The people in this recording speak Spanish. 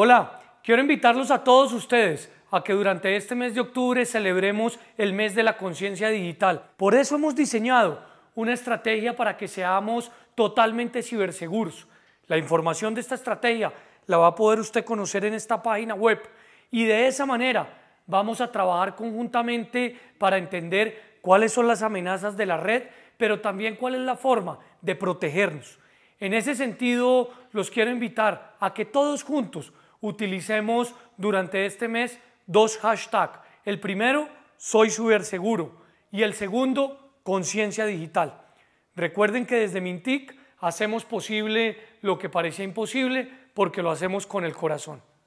Hola, quiero invitarlos a todos ustedes a que durante este mes de octubre celebremos el mes de la conciencia digital. Por eso hemos diseñado una estrategia para que seamos totalmente ciberseguros. La información de esta estrategia la va a poder usted conocer en esta página web y de esa manera vamos a trabajar conjuntamente para entender cuáles son las amenazas de la red, pero también cuál es la forma de protegernos. En ese sentido, los quiero invitar a que todos juntos utilicemos durante este mes dos hashtags. El primero, soy superseguro y el segundo, conciencia digital. Recuerden que desde Mintic hacemos posible lo que parecía imposible porque lo hacemos con el corazón.